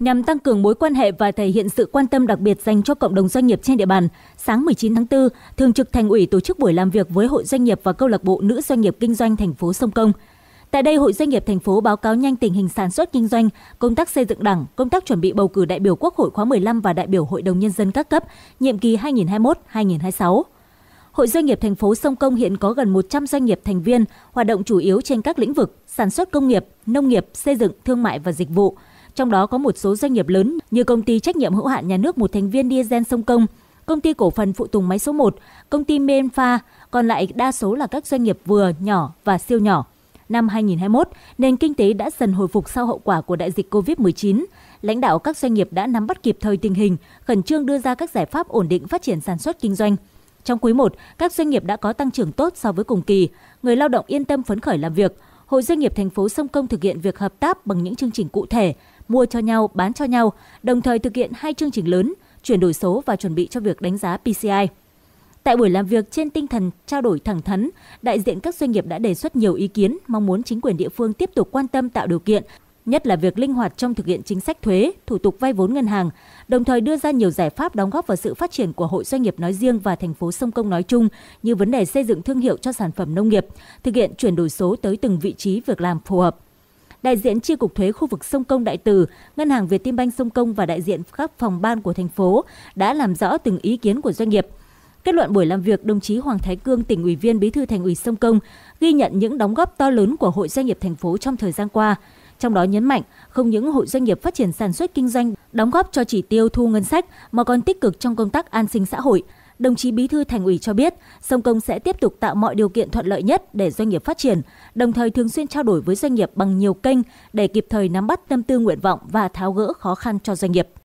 Nhằm tăng cường mối quan hệ và thể hiện sự quan tâm đặc biệt dành cho cộng đồng doanh nghiệp trên địa bàn, sáng 19 tháng 4, Thường trực Thành ủy tổ chức buổi làm việc với Hội Doanh nghiệp và Câu lạc bộ Nữ Doanh nghiệp Kinh doanh thành phố Sông Công. Tại đây, Hội Doanh nghiệp thành phố báo cáo nhanh tình hình sản xuất kinh doanh, công tác xây dựng đảng, công tác chuẩn bị bầu cử đại biểu Quốc hội khóa 15 và đại biểu Hội đồng Nhân dân các cấp, nhiệm kỳ 2021-2026. Hội Doanh nghiệp thành phố Sông Công hiện có gần 100 doanh nghiệp thành viên, hoạt động chủ yếu trên các lĩnh vực sản xuất công nghiệp, nông nghiệp, xây dựng, thương mại và dịch vụ – trong đó có một số doanh nghiệp lớn như công ty trách nhiệm hữu hạn nhà nước một thành viên diesel sông Công, công ty cổ phần phụ tùng máy số 1, công ty Menfa, còn lại đa số là các doanh nghiệp vừa, nhỏ và siêu nhỏ. Năm 2021, nền kinh tế đã dần hồi phục sau hậu quả của đại dịch COVID-19. Lãnh đạo các doanh nghiệp đã nắm bắt kịp thời tình hình, khẩn trương đưa ra các giải pháp ổn định phát triển sản xuất kinh doanh. Trong quý 1, các doanh nghiệp đã có tăng trưởng tốt so với cùng kỳ, người lao động yên tâm phấn khởi làm việc – Hội Doanh nghiệp thành phố Sông Công thực hiện việc hợp tác bằng những chương trình cụ thể, mua cho nhau, bán cho nhau, đồng thời thực hiện hai chương trình lớn, chuyển đổi số và chuẩn bị cho việc đánh giá PCI. Tại buổi làm việc trên tinh thần trao đổi thẳng thắn, đại diện các doanh nghiệp đã đề xuất nhiều ý kiến mong muốn chính quyền địa phương tiếp tục quan tâm tạo điều kiện nhất là việc linh hoạt trong thực hiện chính sách thuế, thủ tục vay vốn ngân hàng, đồng thời đưa ra nhiều giải pháp đóng góp vào sự phát triển của hội doanh nghiệp nói riêng và thành phố Sông Công nói chung như vấn đề xây dựng thương hiệu cho sản phẩm nông nghiệp, thực hiện chuyển đổi số tới từng vị trí việc làm phù hợp. Đại diện Chi cục thuế khu vực Sông Công Đại Từ, Ngân hàng Việt Tim Banh Sông Công và đại diện các phòng ban của thành phố đã làm rõ từng ý kiến của doanh nghiệp, Kết luận buổi làm việc, đồng chí Hoàng Thái Cương, tỉnh ủy viên Bí thư Thành ủy Sông Công, ghi nhận những đóng góp to lớn của Hội Doanh nghiệp thành phố trong thời gian qua. Trong đó nhấn mạnh, không những hội doanh nghiệp phát triển sản xuất kinh doanh đóng góp cho chỉ tiêu thu ngân sách mà còn tích cực trong công tác an sinh xã hội. Đồng chí Bí thư Thành ủy cho biết, Sông Công sẽ tiếp tục tạo mọi điều kiện thuận lợi nhất để doanh nghiệp phát triển, đồng thời thường xuyên trao đổi với doanh nghiệp bằng nhiều kênh để kịp thời nắm bắt tâm tư nguyện vọng và tháo gỡ khó khăn cho doanh nghiệp.